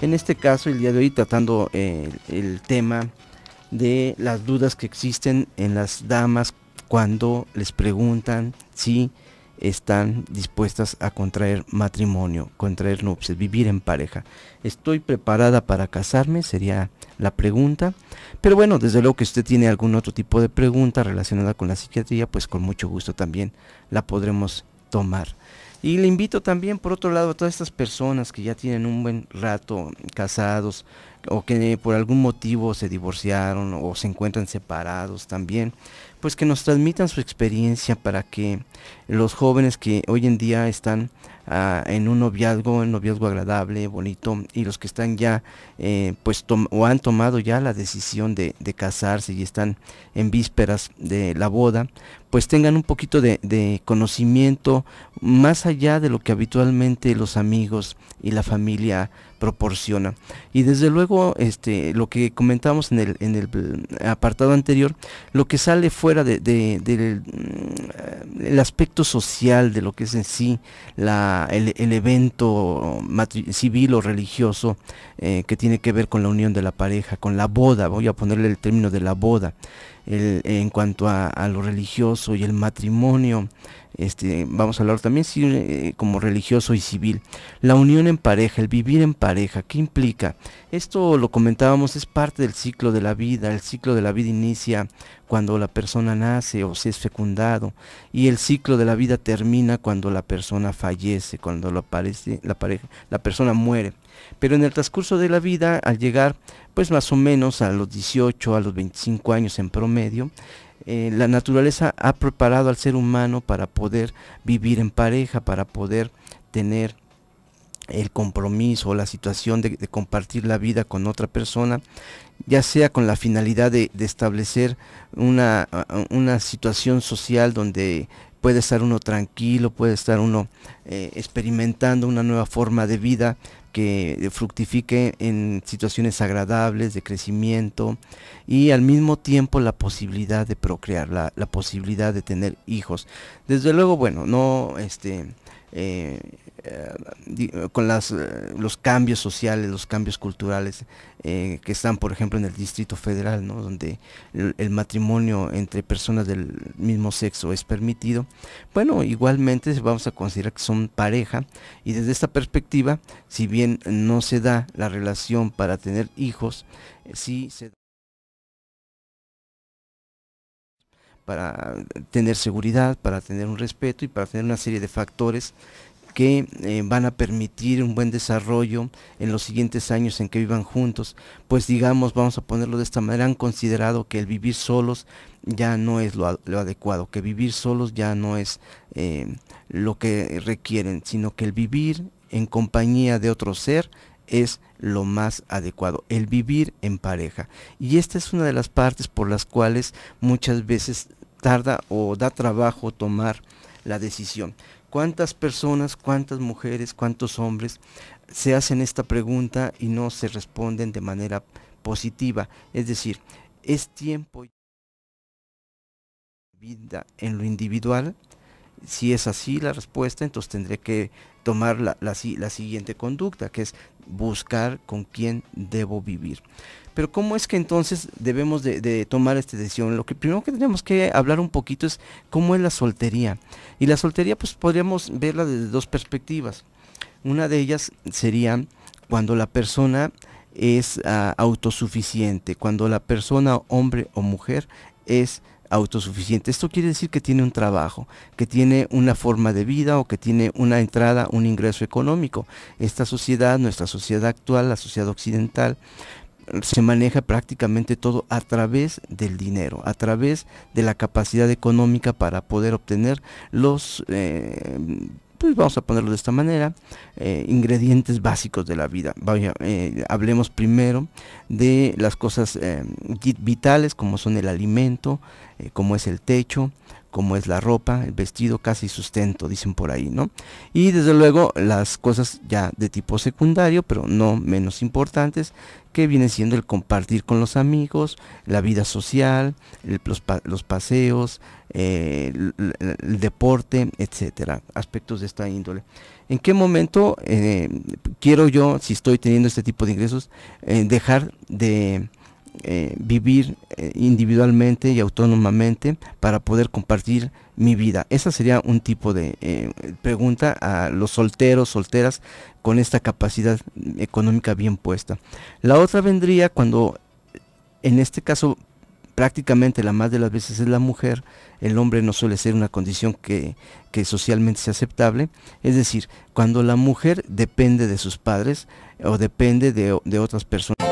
En este caso, el día de hoy tratando eh, el tema de las dudas que existen en las damas cuando les preguntan si están dispuestas a contraer matrimonio, contraer nupcias, vivir en pareja. ¿Estoy preparada para casarme? Sería la pregunta. Pero bueno, desde luego que usted tiene algún otro tipo de pregunta relacionada con la psiquiatría, pues con mucho gusto también la podremos tomar. Y le invito también, por otro lado, a todas estas personas que ya tienen un buen rato casados o que por algún motivo se divorciaron o se encuentran separados también, pues que nos transmitan su experiencia para que los jóvenes que hoy en día están ah, en un noviazgo, un noviazgo agradable, bonito, y los que están ya, eh, pues, o han tomado ya la decisión de, casarse y están en vísperas de la boda, pues tengan un poquito de, de conocimiento más allá de lo que habitualmente los amigos y la familia proporciona. Y desde luego, este, lo que comentamos en el, mm, apartado anterior, lo que sale fuera del de, mm, el aspecto social de lo que es en sí la, el, el, evento civil o religioso eh, que tiene que ver con la unión de la pareja, con la boda, voy a ponerle el término de la boda en cuanto a, lo religioso y el matrimonio. Este, vamos a hablar también eh, como religioso y civil. La unión en pareja, el vivir en pareja, ¿qué implica? Esto lo comentábamos, es parte del ciclo de la vida. El ciclo de la vida inicia cuando la persona nace o se es fecundado y el ciclo de la vida termina cuando la persona fallece, cuando la, pareja, la persona muere. Pero en el transcurso de la vida, al llegar pues más o menos a los 18, a los 25 años en promedio, eh, la naturaleza ha preparado al ser humano para poder vivir en pareja, para poder tener el compromiso o la situación de, compartir la vida con otra persona, ya sea con la finalidad de, establecer una, situación social donde puede estar uno tranquilo, puede estar uno eh, experimentando una nueva forma de vida que fructifique en situaciones agradables de crecimiento y al mismo tiempo la posibilidad de procrear, la, posibilidad de tener hijos. Desde luego, bueno, no, este, eh, con eh, los cambios sociales, los cambios culturales eh, que están, por ejemplo, en el Distrito Federal, donde el, matrimonio entre personas del mismo sexo es permitido. Bueno, igualmente vamos a considerar que son pareja y desde esta perspectiva, si bien no se da la relación para tener hijos, eh, sí se da para tener seguridad, para tener un respeto y para tener una serie de factores que eh, van a permitir un buen desarrollo en los siguientes años en que vivan juntos, pues digamos, vamos a ponerlo de esta manera, han considerado que el vivir solos ya no es lo, adecuado, que vivir solos ya no es eh, lo que requieren, sino que el vivir en compañía de otro ser es lo más adecuado, el vivir en pareja. Y esta es una de las partes por las cuales muchas veces tarda o da trabajo tomar la decisión. ¿Cuántas personas, cuántas mujeres, cuántos hombres se hacen esta pregunta y no se responden de manera positiva? Es decir, es tiempo y vida en lo individual. Si es así la respuesta, entonces tendré que tomar la siguiente conducta, que es buscar con quién debo vivir. Pero ¿cómo es que entonces debemos de, tomar esta decisión? Lo que primero que tenemos que hablar un poquito es cómo es la soltería. Y la soltería pues podríamos verla desde dos perspectivas. Una de ellas sería cuando la persona es ah, autosuficiente, cuando la persona, hombre o mujer, es autosuficiente. Esto quiere decir que tiene un trabajo, que tiene una forma de vida o que tiene una entrada, un ingreso económico. Esta sociedad, nuestra sociedad actual, la sociedad occidental, se maneja prácticamente todo a través del dinero, a través de la capacidad económica para poder obtener los, eh, pues vamos a ponerlo de esta manera, eh, ingredientes básicos de la vida. Eh, hablemos primero de las cosas vitales como son el alimento, como es el techo, como es la ropa, el vestido, casa y sustento, dicen por ahí, ¿no? Y desde luego las cosas ya de tipo secundario, pero no menos importantes, que viene siendo el compartir con los amigos, la vida social, los, paseos, eh, el, deporte, etcétera, aspectos de esta índole. ¿En qué momento eh, quiero yo, si estoy teniendo este tipo de ingresos, eh, dejar de eh, vivir eh, individualmente y autónomamente para poder compartir mi vida? Esa sería un tipo de eh, pregunta a los solteros, solteras con esta capacidad económica bien puesta. La otra vendría cuando, en este caso, prácticamente la más de las veces es la mujer, el hombre no suele ser una condición que, socialmente sea aceptable, es decir, cuando la mujer depende de sus padres o depende de otras personas.